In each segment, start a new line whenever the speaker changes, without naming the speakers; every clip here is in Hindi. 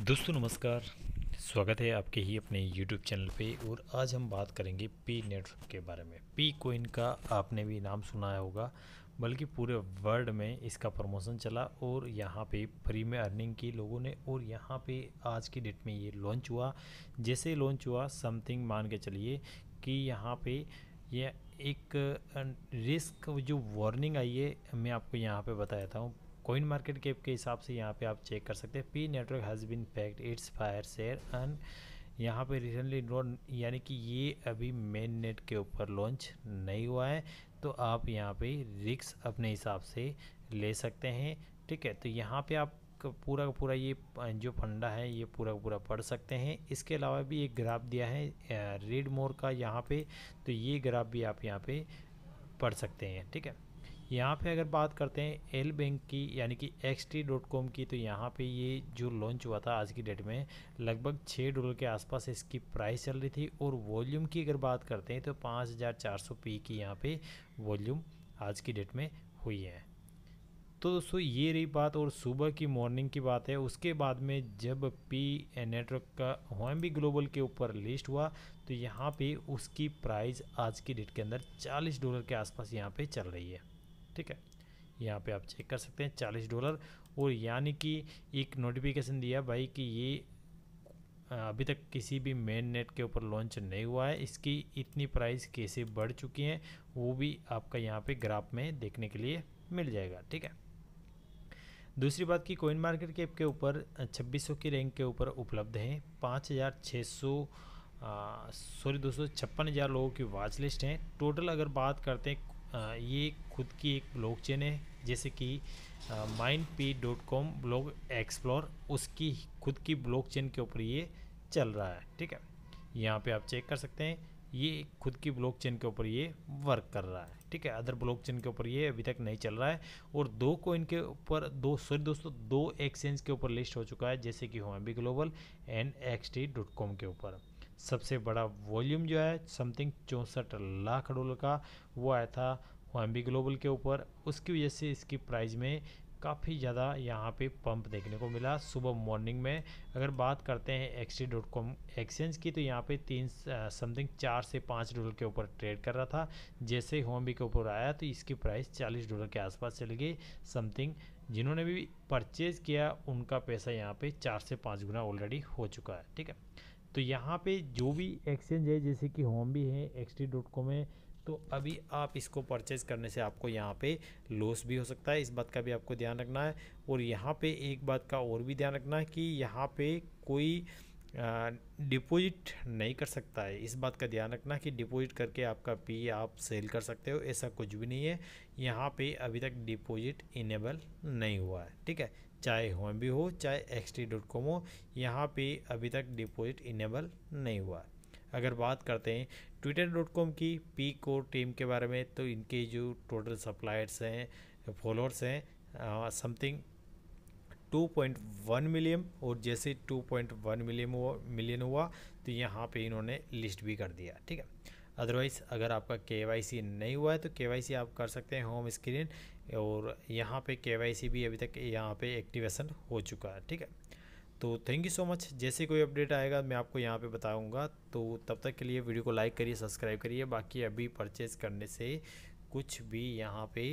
दोस्तों नमस्कार स्वागत है आपके ही अपने YouTube चैनल पे और आज हम बात करेंगे पी नेटवर्क के बारे में पी कोइन का आपने भी नाम सुनाया होगा बल्कि पूरे वर्ल्ड में इसका प्रमोशन चला और यहाँ पे फ्री में अर्निंग की लोगों ने और यहाँ पे आज की डेट में ये लॉन्च हुआ जैसे लॉन्च हुआ समथिंग मान के चलिए कि यहाँ पे ये एक रिस्क जो वार्निंग आई है मैं आपको यहाँ पे बताया था कोइन मार्केट कैप के हिसाब से यहाँ पे आप चेक कर सकते हैं Pi network has been packed it's fire share and यहाँ पे रिसेंटली नोट यानी कि ये अभी मेन नेट के ऊपर लॉन्च नहीं हुआ है तो आप यहाँ पे रिक्स अपने हिसाब से ले सकते हैं ठीक है तो यहाँ पे आप पूरा का पूरा ये जो फंडा है ये पूरा का पूरा पढ़ सकते हैं इसके अलावा भी एक ग्राफ दिया है रीड मोर का यहाँ पे तो ये ग्राफ भी आप यहाँ पे पढ़ सकते हैं ठीक है यहाँ पे अगर बात करते हैं एल बैंक की यानी कि एक्स टी डॉट कॉम की तो यहाँ पे ये जो लॉन्च हुआ था आज की डेट में लगभग छः डॉलर के आसपास इसकी प्राइस चल रही थी और वॉल्यूम की अगर बात करते हैं तो पाँच हज़ार चार सौ पी की यहाँ पे वॉल्यूम आज की डेट में हुई है तो दोस्तों ये रही बात और सुबह की मॉर्निंग की बात है उसके बाद में जब पी नेटवर्क का होम ग्लोबल के ऊपर लिस्ट हुआ तो यहाँ पे उसकी प्राइस आज की डेट के अंदर चालीस डॉलर के आसपास यहाँ पर चल रही है ठीक है यहाँ पे आप चेक कर सकते हैं चालीस डॉलर और यानी कि एक नोटिफिकेशन दिया भाई कि ये अभी तक किसी भी मेन नेट के ऊपर लॉन्च नहीं हुआ है इसकी इतनी प्राइस कैसे बढ़ चुकी हैं वो भी आपका यहाँ पे ग्राफ में देखने के लिए मिल जाएगा ठीक है दूसरी बात की कोइन मार्केट कैप के ऊपर 2600 की रैंक के ऊपर उपलब्ध है पाँच हज़ार सौ सॉरी दो सौ छप्पन हज़ार लोगों की वाच लिस्ट हैं टोटल अगर बात करते हैं ये खुद की एक चेन है जैसे कि mind Pi dot com blog explore उसकी खुद की चेन के ऊपर ये चल रहा है ठीक है यहाँ पे आप चेक कर सकते हैं ये खुद की ब्लॉक चेन के ऊपर ये वर्क कर रहा है ठीक है अदर ब्लॉक चेन के ऊपर ये अभी तक नहीं चल रहा है और दो कोइन के ऊपर दो सॉरी दोस्तों दो एक्सचेंज के ऊपर लिस्ट हो चुका है जैसे कि बी ग्लोबल एंड एक्स के ऊपर सबसे बड़ा वॉल्यूम जो है समथिंग चौंसठ लाख डॉलर का वो आया था बी ग्लोबल के ऊपर उसकी वजह से इसकी प्राइस में काफ़ी ज़्यादा यहाँ पे पंप देखने को मिला सुबह मॉर्निंग में अगर बात करते हैं एक्सटी डॉट कॉम एक्सचेंज की तो यहाँ पे तीन समथिंग चार से पाँच डॉलर के ऊपर ट्रेड कर रहा था जैसे ही होमबी के ऊपर आया तो इसकी प्राइस चालीस डॉलर के आसपास चली गई समथिंग जिन्होंने भी परचेज़ किया उनका पैसा यहाँ पे चार से पाँच गुना ऑलरेडी हो चुका है ठीक है तो यहाँ पे जो भी एक्सचेंज है जैसे कि होम भी है एक्स टी डॉट कॉम है तो अभी आप इसको परचेज़ करने से आपको यहाँ पे लॉस भी हो सकता है इस बात का भी आपको ध्यान रखना है और यहाँ पे एक बात का और भी ध्यान रखना है कि यहाँ पे कोई डिपॉजिट नहीं कर सकता है इस बात का ध्यान रखना कि डिपॉजिट करके आपका पी आप सेल कर सकते हो ऐसा कुछ भी नहीं है यहाँ पे अभी तक डिपॉजिट इनेबल नहीं हुआ है ठीक है चाहे होम भी हो चाहे एक्स टी डॉट कॉम हो यहाँ पर अभी तक डिपॉजिट इनेबल नहीं हुआ है अगर बात करते हैं ट्विटर डॉट कॉम की पी कोर टीम के बारे में तो इनके जो टोटल सप्लायर्स हैं फॉलोअर्स हैं समथिंग 2.1 मिलियन और जैसे 2.1 मिलियन हुआ मिलियन हुआ तो यहाँ पे इन्होंने लिस्ट भी कर दिया ठीक है अदरवाइज़ अगर आपका के नहीं हुआ है तो के आप कर सकते हैं होम स्क्रीन और यहाँ पे के भी अभी तक यहाँ पे एक्टिवेशन हो चुका है ठीक है तो थैंक यू सो मच जैसे कोई अपडेट आएगा मैं आपको यहाँ पे बताऊँगा तो तब तक के लिए वीडियो को लाइक करिए सब्सक्राइब करिए बाकी अभी परचेज़ करने से कुछ भी यहाँ पर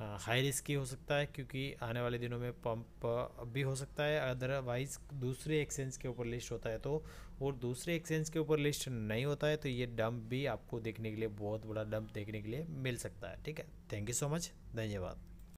हाई रिस्क ही हो सकता है क्योंकि आने वाले दिनों में पंप भी हो सकता है अदरवाइज दूसरे एक्सचेंज के ऊपर लिस्ट होता है तो और दूसरे एक्सचेंज के ऊपर लिस्ट नहीं होता है तो ये डंप भी आपको देखने के लिए बहुत बड़ा डंप देखने के लिए मिल सकता है ठीक है थैंक यू सो मच धन्यवाद